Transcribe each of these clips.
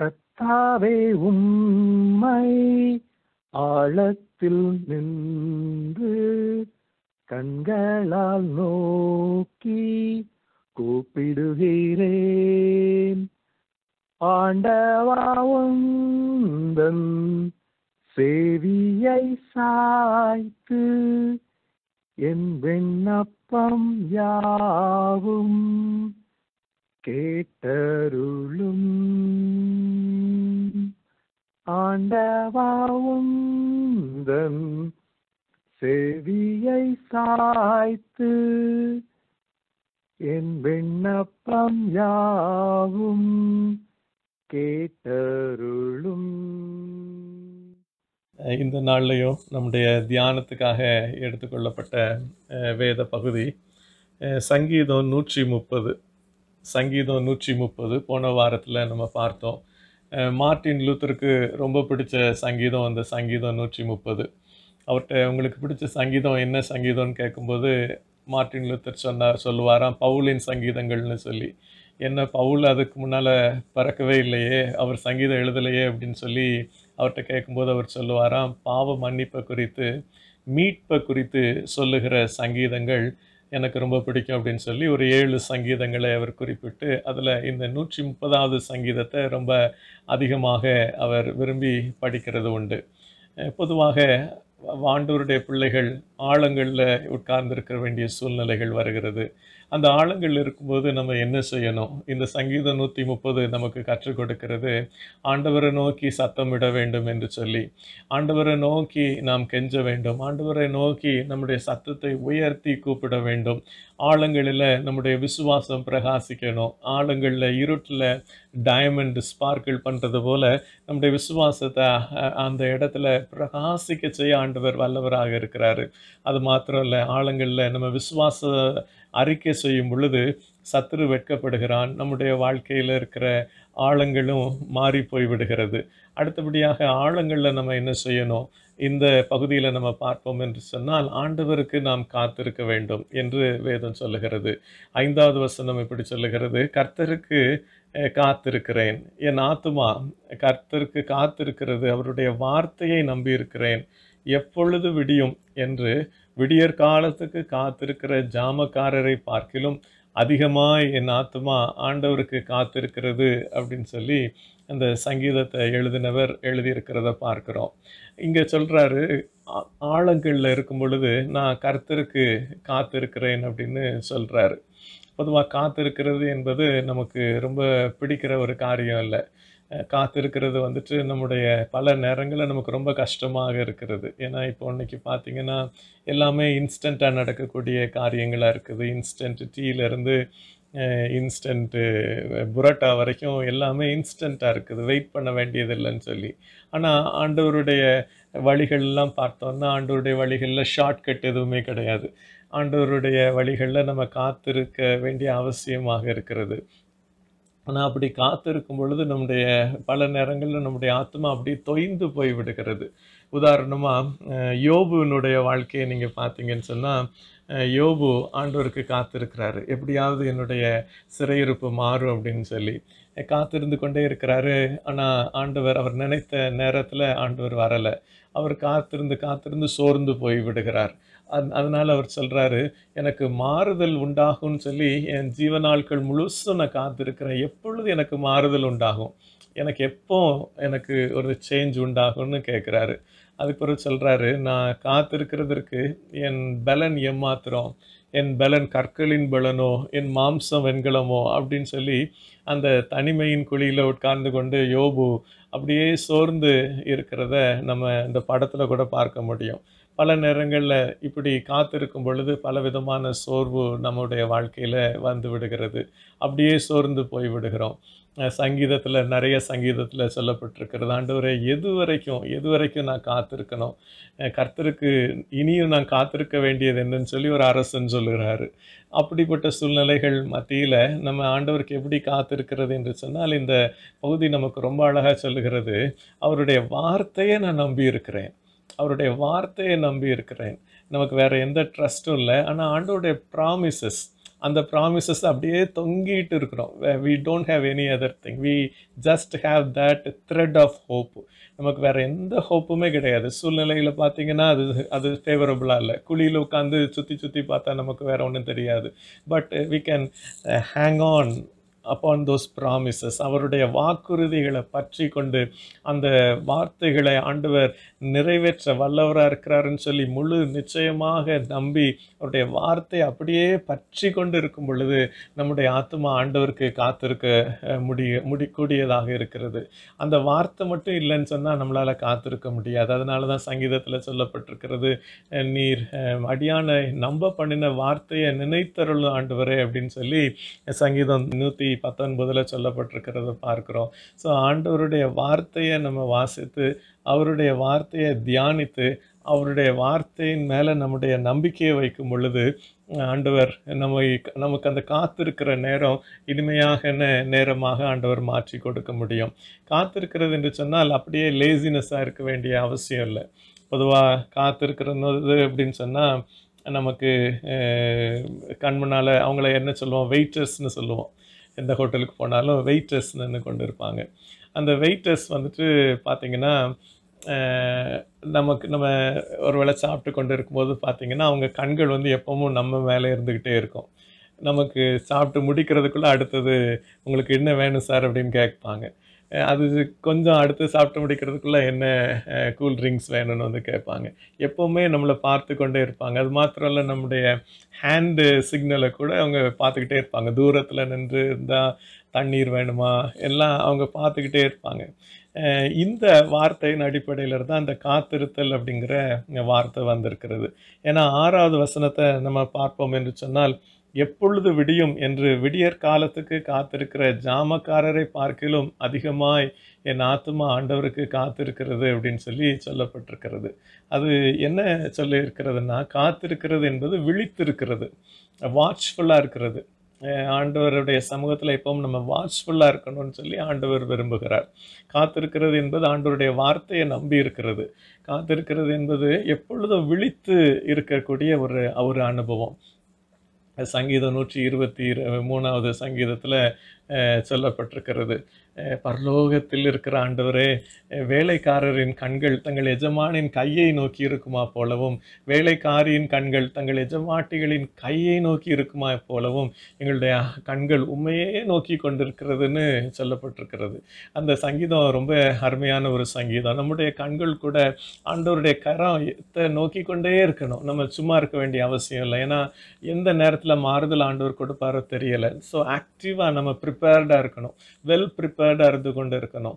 கத்தாவே உம்மை ஆழத்தில் நின்று கண்களால் நோக்கி கூப்பிடுகிறேன் ஆண்டவாவுந்தன் சேவியை சாய்த்து என் விண்ணப்பம் யாவும் கேட்டருளும் ஆண்டவாவும் தன் செவியை சாய்த்து என் விண்ணப்பம் யாவும் கேட்டருளும் இந்த நாள்லையும் நம்முடைய தியானத்துக்காக எடுத்துக்கொள்ளப்பட்ட வேத பகுதி சங்கீதம் நூற்றி முப்பது சங்கீதம் நூற்றி முப்பது போன வாரத்தில் நம்ம பார்த்தோம் மார்ட்டின் லூத்தருக்கு ரொம்ப பிடிச்ச சங்கீதம் அந்த சங்கீதம் நூற்றி முப்பது அவர்கிட்ட உங்களுக்கு பிடிச்ச சங்கீதம் என்ன சங்கீதம்னு கேட்கும்போது மார்ட்டின் லூத்தர் சொன்னார் சொல்லுவாராம் பவுலின் சங்கீதங்கள்னு சொல்லி என்ன பவுல் அதுக்கு முன்னால் பறக்கவே இல்லையே அவர் சங்கீதம் எழுதலையே அப்படின்னு சொல்லி அவர்கிட்ட கேட்கும்போது அவர் சொல்லுவாராம் பாவ மன்னிப்பை குறித்து மீட்பை குறித்து சொல்லுகிற சங்கீதங்கள் எனக்கு ரொம்ப பிடிக்கும் அப்படின்னு சொல்லி ஒரு ஏழு சங்கீதங்களை அவர் குறிப்பிட்டு அதில் இந்த நூற்றி முப்பதாவது சங்கீதத்தை ரொம்ப அதிகமாக அவர் விரும்பி படிக்கிறது உண்டு பொதுவாக வாண்டூருடைய பிள்ளைகள் ஆழங்களில் உட்கார்ந்திருக்க வேண்டிய சூழ்நிலைகள் வருகிறது அந்த ஆழங்கள் இருக்கும்போது நம்ம என்ன செய்யணும் இந்த சங்கீதம் நூற்றி முப்பது நமக்கு கற்றுக் கொடுக்கிறது ஆண்டவரை நோக்கி சத்தமிட வேண்டும் என்று சொல்லி ஆண்டவரை நோக்கி நாம் கெஞ்ச வேண்டும் ஆண்டவரை நோக்கி நம்முடைய சத்தத்தை உயர்த்தி கூப்பிட வேண்டும் ஆழங்களில் நம்முடைய விசுவாசம் பிரகாசிக்கணும் ஆழங்களில் இருட்டில் டைமண்ட் ஸ்பார்க்கிள் பண்ணுறது போல் நம்முடைய விசுவாசத்தை அந்த இடத்துல பிரகாசிக்க செய்ய ஆண்டவர் வல்லவராக இருக்கிறாரு அது மாத்திரம் இல்லை ஆழங்களில் நம்ம விசுவாச அறிக்கை செய்யும் பொழுது சத்துரு வெட்கப்படுகிறான் நம்முடைய வாழ்க்கையில் இருக்கிற ஆழங்களும் மாறி போய்விடுகிறது அடுத்தபடியாக ஆழங்களில் நம்ம என்ன செய்யணும் இந்த பகுதியில் நம்ம பார்ப்போம் என்று சொன்னால் ஆண்டவருக்கு நாம் காத்திருக்க வேண்டும் என்று வேதம் சொல்லுகிறது ஐந்தாவது வசனம் இப்படி சொல்லுகிறது கர்த்தருக்கு காத்திருக்கிறேன் என் ஆத்துமா கர்த்தருக்கு காத்திருக்கிறது அவருடைய வார்த்தையை நம்பியிருக்கிறேன் எப்பொழுது விடியும் என்று விடியற் காலத்துக்கு காத்திருக்கிற ஜாமக்காரரை பார்க்கிலும் அதிகமாய் என் ஆத்துமா ஆண்டவருக்கு காத்திருக்கிறது அப்படின்னு சொல்லி அந்த சங்கீதத்தை எழுதினவர் எழுதியிருக்கிறத பார்க்குறோம் இங்கே சொல்கிறாரு ஆழங்களில் இருக்கும் பொழுது நான் கருத்திற்கு காத்திருக்கிறேன் அப்படின்னு சொல்கிறாரு பொதுவாக காத்திருக்கிறது என்பது நமக்கு ரொம்ப பிடிக்கிற ஒரு காரியம் இல்லை காத்திருக்கிறது வந்துட்டு நம்முடைய பல நேரங்களில் நமக்கு ரொம்ப கஷ்டமாக இருக்கிறது ஏன்னா இப்போ இன்றைக்கி பார்த்திங்கன்னா எல்லாமே இன்ஸ்டண்ட்டாக நடக்கக்கூடிய காரியங்களாக இருக்குது இன்ஸ்டன்ட் டீலேருந்து இன்ஸ்டண்ட்டு புரோட்டா வரைக்கும் எல்லாமே இன்ஸ்டண்ட்டாக இருக்குது வெயிட் பண்ண வேண்டியதில்லைன்னு சொல்லி ஆனால் ஆண்டவருடைய வழிகள்லாம் பார்த்தோன்னா ஆண்டவருடைய வழிகளில் ஷார்ட்கட் எதுவுமே கிடையாது ஆண்டவருடைய வழிகளில் நம்ம காத்திருக்க வேண்டிய அவசியமாக இருக்கிறது ஆனால் அப்படி காத்திருக்கும் பொழுது நம்முடைய பல நேரங்களில் நம்முடைய ஆத்மா அப்படி தொய்ந்து போய் விடுகிறது உதாரணமாக யோபுவினுடைய வாழ்க்கையை நீங்கள் பார்த்தீங்கன்னு சொன்னால் யோபு ஆண்டவருக்கு காத்திருக்கிறாரு எப்படியாவது என்னுடைய சிறையிருப்பு மாறும் அப்படின்னு சொல்லி காத்திருந்து கொண்டே இருக்கிறாரு ஆனால் ஆண்டவர் அவர் நினைத்த நேரத்தில் ஆண்டவர் வரலை அவர் காத்திருந்து காத்திருந்து சோர்ந்து போய் விடுகிறார் அந் அதனால் அவர் சொல்கிறாரு எனக்கு மாறுதல் உண்டாகும்னு சொல்லி என் ஜீவநாட்கள் முழுசும் நான் காத்திருக்கிறேன் எப்பொழுது எனக்கு மாறுதல் உண்டாகும் எனக்கு எப்போ எனக்கு ஒரு சேஞ்ச் உண்டாகும்னு கேட்குறாரு அதுக்கப்புறம் சொல்கிறாரு நான் காத்திருக்கிறதற்கு என் பலன் எம்மாத்திரம் என் பலன் கற்களின் பலனோ என் மாம்சம் வெண்கலமோ அப்படின்னு சொல்லி அந்த தனிமையின் குழியில் உட்கார்ந்து கொண்டு யோபு அப்படியே சோர்ந்து இருக்கிறத நம்ம இந்த படத்தில் கூட பார்க்க முடியும் பல நேரங்களில் இப்படி காத்திருக்கும் பொழுது பல விதமான சோர்வு நம்முடைய வாழ்க்கையில் வந்து விடுகிறது அப்படியே சோர்ந்து போய் விடுகிறோம் சங்கீதத்தில் நிறைய சங்கீதத்தில் சொல்லப்பட்டிருக்கிறது ஆண்டவரை எது வரைக்கும் எது வரைக்கும் நான் காத்திருக்கணும் கர்த்தருக்கு இனியும் நான் காத்திருக்க வேண்டியது என்னன்னு சொல்லி ஒரு அரசன் சொல்லுகிறாரு அப்படிப்பட்ட சூழ்நிலைகள் மத்தியில் நம்ம ஆண்டவருக்கு எப்படி காத்திருக்கிறது என்று சொன்னால் இந்த பகுதி நமக்கு ரொம்ப அழகாக சொல்லுகிறது அவருடைய வார்த்தையை நான் நம்பி இருக்கிறேன் அவருடைய வார்த்தையை நம்பி இருக்கிறேன் நமக்கு வேறு எந்த ட்ரஸ்ட்டும் இல்லை ஆனால் ஆண்டோடைய ப்ராமிசஸ் அந்த ப்ராமிசஸ் அப்படியே தொங்கிட்டு இருக்கிறோம் we don't have any other thing we just have that thread of hope நமக்கு வேறு எந்த ஹோப்புமே கிடையாது சூழ்நிலையில் பார்த்தீங்கன்னா அது அது ஃபேவரபுளாக இல்லை குழியில் உட்காந்து சுற்றி சுற்றி பார்த்தா நமக்கு வேறு ஒன்றும் தெரியாது but we can hang on upon those promises அவருடைய வாக்குறுதிகளை பற்றி கொண்டு அந்த வார்த்தைகளை ஆண்டவர் நிறைவேற்ற வல்லவராக இருக்கிறாருன்னு சொல்லி முழு நிச்சயமாக நம்பி அவருடைய வார்த்தை அப்படியே பற்றி கொண்டு இருக்கும் பொழுது நம்முடைய ஆத்மா ஆண்டவருக்கு காத்திருக்க முடிய முடிக்கூடியதாக இருக்கிறது அந்த வார்த்தை மட்டும் இல்லைன்னு சொன்னால் நம்மளால் காத்திருக்க முடியாது அதனால தான் சங்கீதத்தில் சொல்லப்பட்டிருக்கிறது நீர் அடியான நம்ப பண்ணின வார்த்தையை நினைத்தருள் ஆண்டவரே அப்படின்னு சொல்லி சங்கீதம் நூற்றி பத்தொன்பதில் சொல்லப்பட்டிருக்கிறத பார்க்குறோம் ஸோ ஆண்டவருடைய வார்த்தையை நம்ம வாசித்து அவருடைய வார்த்தையை தியானித்து அவருடைய வார்த்தையின் மேலே நம்முடைய நம்பிக்கையை வைக்கும் பொழுது ஆண்டவர் நம்ம நமக்கு அந்த காத்திருக்கிற நேரம் இனிமையாக நேரமாக ஆண்டவர் மாற்றி கொடுக்க முடியும் காத்திருக்கிறது என்று சொன்னால் அப்படியே லேசினஸ்ஸாக இருக்க வேண்டிய அவசியம் இல்லை பொதுவாக காத்திருக்கிறது அப்படின்னு சொன்னால் நமக்கு கண் அவங்கள என்ன சொல்லுவோம் வெயிட்டர்ஸ்னு சொல்லுவோம் எந்த ஹோட்டலுக்கு போனாலும் வெயிட்ரஸ் நின்று கொண்டு இருப்பாங்க அந்த வெயிட்ரஸ் வந்துட்டு பார்த்திங்கன்னா நமக்கு நம்ம ஒரு வேளை சாப்பிட்டு கொண்டு இருக்கும்போது பார்த்திங்கன்னா அவங்க கண்கள் வந்து எப்பவும் நம்ம மேலே இருந்துக்கிட்டே இருக்கும் நமக்கு சாப்பிட்டு முடிக்கிறதுக்குள்ளே அடுத்தது உங்களுக்கு என்ன வேணும் சார் அப்படின்னு கேட்பாங்க அது கொஞ்சம் அடுத்து சாப்பிட்டு முடிக்கிறதுக்குள்ளே என்ன கூல் ட்ரிங்க்ஸ் வேணும்னு வந்து கேட்பாங்க எப்போவுமே நம்மளை பார்த்து கொண்டே இருப்பாங்க அது மாத்திரம் இல்லை நம்முடைய ஹேண்டு சிக்னலை கூட அவங்க பார்த்துக்கிட்டே இருப்பாங்க தூரத்தில் நின்று இருந்தால் தண்ணீர் வேணுமா எல்லாம் அவங்க பார்த்துக்கிட்டே இருப்பாங்க இந்த வார்த்தையின் அடிப்படையில் தான் அந்த காத்திருத்தல் அப்படிங்கிற வார்த்தை வந்திருக்கிறது ஏன்னா ஆறாவது வசனத்தை நம்ம பார்ப்போம் என்று சொன்னால் எப்பொழுது விடியும் என்று விடியற் காலத்துக்கு காத்திருக்கிற ஜாமக்காரரை பார்க்கிலும் அதிகமாய் என் ஆத்மா ஆண்டவருக்கு காத்திருக்கிறது அப்படின்னு சொல்லி சொல்லப்பட்டிருக்கிறது அது என்ன சொல்லியிருக்கிறதுனா காத்திருக்கிறது என்பது விழித்திருக்கிறது வாட்ச்ஃபுல்லாக இருக்கிறது ஆண்டவருடைய சமூகத்தில் எப்பவும் நம்ம வாட்ச்ஃபுல்லாக இருக்கணும்னு சொல்லி ஆண்டவர் விரும்புகிறார் காத்திருக்கிறது என்பது ஆண்டவருடைய வார்த்தையை நம்பி இருக்கிறது காத்திருக்கிறது என்பது எப்பொழுதும் விழித்து இருக்கக்கூடிய ஒரு ஒரு அனுபவம் சங்கீதம் நூற்றி இருபத்தி மூணாவது சங்கீதத்தில் சொல்லப்பட்டிருக்கிறது பரலோகத்தில் இருக்கிற ஆண்டவரே வேலைக்காரரின் கண்கள் தங்கள் எஜமானின் கையை நோக்கி இருக்குமா போலவும் வேலைக்காரியின் கண்கள் தங்கள் எஜமாட்டிகளின் கையை நோக்கி இருக்குமா போலவும் எங்களுடைய கண்கள் உண்மையே நோக்கி கொண்டிருக்கிறதுன்னு சொல்லப்பட்டிருக்கிறது அந்த சங்கீதம் ரொம்ப அருமையான ஒரு சங்கீதம் நம்முடைய கண்கள் கூட ஆண்டவருடைய கரத்தை நோக்கி கொண்டே இருக்கணும் நம்ம சும்மா இருக்க வேண்டிய அவசியம் இல்லை ஏன்னா எந்த நேரத்தில் மாறுதல் ஆண்டவர் கொடுப்பாரோ தெரியலை ஸோ ஆக்டிவாக நம்ம ப்ரிப்பேர்டாக இருக்கணும் வெல் ப்ரிப்பேர் பேர்டாக இருந்து கொண்டு இருக்கணும்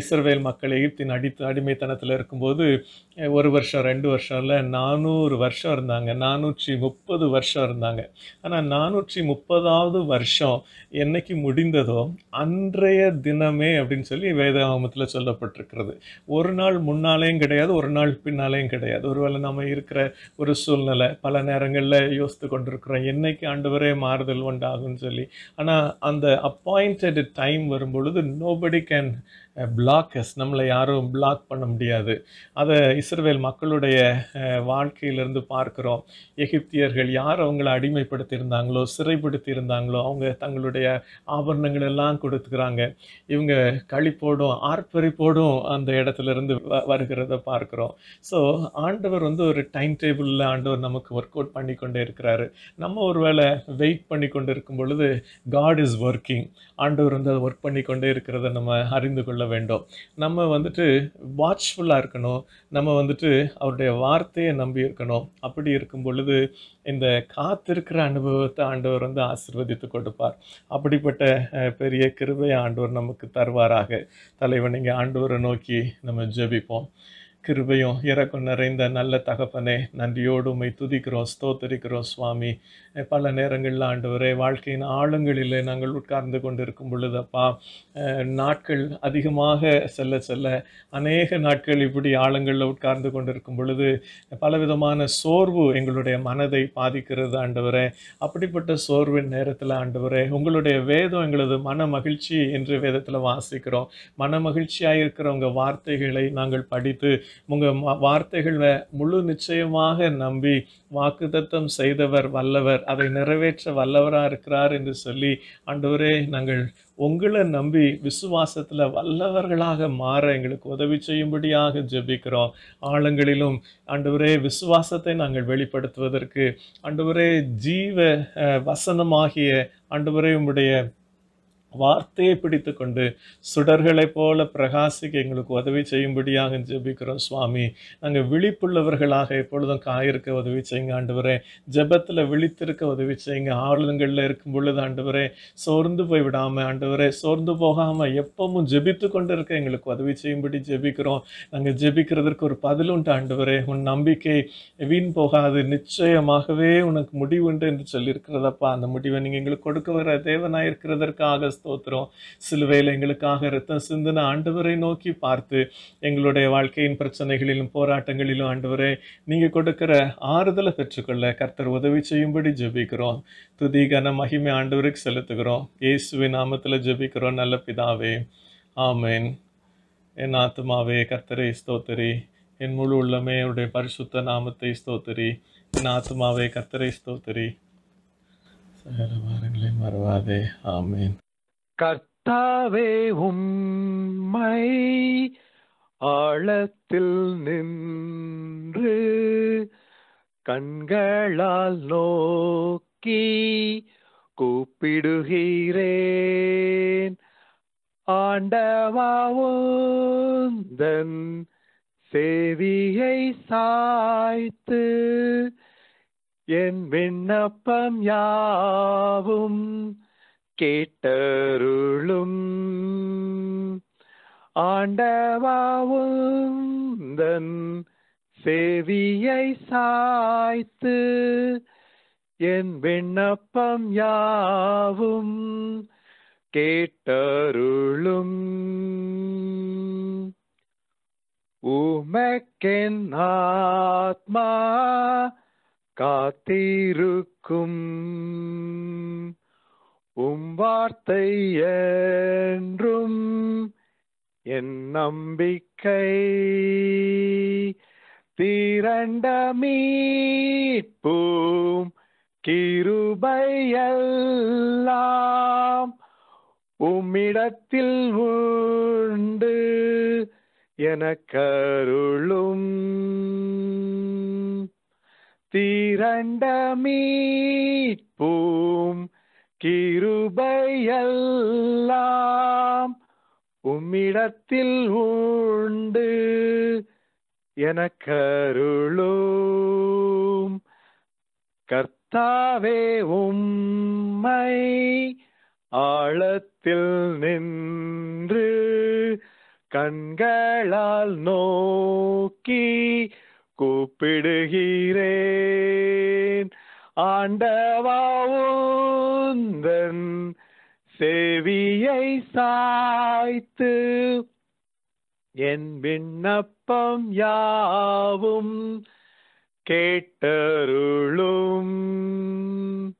இஸ்ரவேல் மக்கள் எகிப்தின் அடி அடிமைத்தனத்தில் இருக்கும்போது ஒரு வருஷம் ரெண்டு வருஷம் இல்லை நானூறு வருஷம் இருந்தாங்க நானூற்றி முப்பது வருஷம் இருந்தாங்க ஆனால் நானூற்றி முப்பதாவது வருஷம் என்னைக்கு முடிந்ததோ அன்றைய தினமே அப்படின்னு சொல்லி வேதாகமத்தில் சொல்லப்பட்டிருக்கிறது ஒரு நாள் முன்னாலேயும் கிடையாது ஒரு நாள் பின்னாலேயும் கிடையாது ஒருவேளை நம்ம இருக்கிற ஒரு சூழ்நிலை பல நேரங்களில் யோசித்து கொண்டிருக்கிறோம் என்னைக்கு ஆண்டு வரே மாறுதல் உண்டாகும்னு சொல்லி ஆனால் அந்த அப்பாயிண்டட் டைம் வரும்பொழுது that nobody can பிளாக்கஸ் நம்மளை யாரும் பிளாக் பண்ண முடியாது அதை இஸ்ரேல் மக்களுடைய வாழ்க்கையிலிருந்து பார்க்குறோம் எகிப்தியர்கள் யார் அவங்கள அடிமைப்படுத்தியிருந்தாங்களோ சிறைப்படுத்தி இருந்தாங்களோ அவங்க தங்களுடைய ஆபரணங்கள் எல்லாம் கொடுத்துக்கிறாங்க இவங்க கழிப்போடும் ஆர்ப்பரிப்போடும் அந்த இடத்துலேருந்து வ வருகிறத பார்க்குறோம் ஸோ ஆண்டவர் வந்து ஒரு டைம் டேபிளில் ஆண்டவர் நமக்கு ஒர்க் அவுட் பண்ணி கொண்டே இருக்கிறாரு நம்ம ஒரு வேளை வெயிட் பண்ணி கொண்டு இருக்கும் பொழுது காட் இஸ் ஒர்க்கிங் ஆண்டவர் வந்து அதை ஒர்க் பண்ணி கொண்டே இருக்கிறத நம்ம அறிந்து கொள்ள வேண்டும் நம்ம வந்துட்டு வாட்ச்ஃபுல்லாக இருக்கணும் நம்ம வந்துட்டு அவருடைய வார்த்தையை நம்பி இருக்கணும் அப்படி இருக்கும் பொழுது இந்த காத்திருக்கிற அனுபவத்தை ஆண்டவர் வந்து ஆசிர்வதித்து கொடுப்பார் அப்படிப்பட்ட பெரிய கிருபையை ஆண்டவர் நமக்கு தருவாராக தலைவன் இங்கே ஆண்டவரை நோக்கி நம்ம ஜெபிப்போம் கிருபையும் இறக்கும் நிறைந்த நல்ல தகப்பனே நன்றியோடு உமை துதிக்கிறோம் ஸ்தோத்தரிக்கிறோம் சுவாமி பல நேரங்களில் வரை வாழ்க்கையின் ஆழங்களிலே நாங்கள் உட்கார்ந்து கொண்டிருக்கும் பொழுதப்பா நாட்கள் அதிகமாக செல்ல செல்ல அநேக நாட்கள் இப்படி ஆழங்களில் உட்கார்ந்து கொண்டிருக்கும் பொழுது பலவிதமான சோர்வு எங்களுடைய மனதை பாதிக்கிறது ஆண்டவரே அப்படிப்பட்ட சோர்வின் நேரத்தில் ஆண்டவரே உங்களுடைய வேதம் எங்களது மன மகிழ்ச்சி என்று வேதத்தில் வாசிக்கிறோம் மன மகிழ்ச்சியாக இருக்கிற உங்கள் வார்த்தைகளை நாங்கள் படித்து உங்கள் வார்த்தைகளை முழு நிச்சயமாக நம்பி வாக்குத்தத்தம் செய்தவர் வல்லவர் அதை நிறைவேற்ற வல்லவராக இருக்கிறார் என்று சொல்லி அன்றுவரே நாங்கள் உங்களை நம்பி விசுவாசத்தில் வல்லவர்களாக மாற எங்களுக்கு உதவி செய்யும்படியாக ஜெபிக்கிறோம் ஆழங்களிலும் அன்றுவரே விசுவாசத்தை நாங்கள் வெளிப்படுத்துவதற்கு அன்றுவரே ஜீவ வசனமாகிய அன்றுவரே உங்களுடைய வார்த்தையை பிடித்து கொண்டு சுடர்களைப் போல பிரகாசிக்க எங்களுக்கு உதவி செய்யும்படியாக ஜெபிக்கிறோம் சுவாமி நாங்கள் விழிப்புள்ளவர்களாக எப்பொழுதும் காயிருக்க உதவி செய்யுங்க வரே ஜெபத்தில் விழித்திருக்க உதவி செய்யுங்க ஆளுங்களில் இருக்கும் பொழுது வரே சோர்ந்து போய் விடாமல் வரே சோர்ந்து போகாமல் எப்பவும் ஜெபித்து கொண்டு இருக்க எங்களுக்கு உதவி செய்யும்படி ஜெபிக்கிறோம் நாங்கள் ஜெபிக்கிறதற்கு ஒரு பதில் உண்டு வரே உன் நம்பிக்கை வீண் போகாது நிச்சயமாகவே உனக்கு முடிவுண்டு என்று சொல்லியிருக்கிறதப்பா அந்த முடிவை நீங்கள் எங்களுக்கு கொடுக்க வர தேவனாயிருக்கிறதற்காக ஸ்தோத்திரம் சிலுவையில் எங்களுக்காக ரத்தம் சிந்தின ஆண்டவரை நோக்கி பார்த்து எங்களுடைய வாழ்க்கையின் பிரச்சனைகளிலும் போராட்டங்களிலும் ஆண்டவரை நீங்கள் கொடுக்கிற ஆறுதலை பெற்றுக்கொள்ள கர்த்தர் உதவி செய்யும்படி ஜெபிக்கிறோம் துதி கன மகிமை ஆண்டவருக்கு செலுத்துகிறோம் இயேசுவின் நாமத்தில் ஜெபிக்கிறோம் நல்ல பிதாவே ஆமேன் என் ஆத்மாவே கர்த்தரை ஸ்தோத்திரி என் முழு உள்ளமே உடைய பரிசுத்த நாமத்தை ஸ்தோத்திரி என் ஆத்மாவே கர்த்தரை ஸ்தோத்திரி சகல வாரங்களின் மறவாதே ஆமேன் கர்த்தாவே உம்மை ஆழத்தில் நின்று கண்களால் நோக்கி கூப்பிடுகிறேன் ஆண்டவாவோந்தன் சேவியை சாய்த்து என் விண்ணப்பம் யாவும் கேட்டருளும் ஆண்டவாவுந்தன் சேவியை சாய்த்து என் விண்ணப்பம் யாவும் கேட்டருளும் உமக்கென் ஆத்மா காத்திருக்கும் உம் வார்த்தை என்றும் என் நம்பிக்கை திரண்ட மீட்பூம் கிருபையெல்லாம் உம்மிடத்தில் உண்டு என கருளும் திரண்ட மீட்பூம் கிருபையெல்லாம் உம்மிடத்தில் உண்டு எனக்கருளும் கர்த்தாவே உம்மை ஆழத்தில் நின்று கண்களால் நோக்கி கூப்பிடுகிறேன் ஆண்டவாவுந்தன் செவியை சாய்த்து என் விண்ணப்பம் யாவும் கேட்டருளும்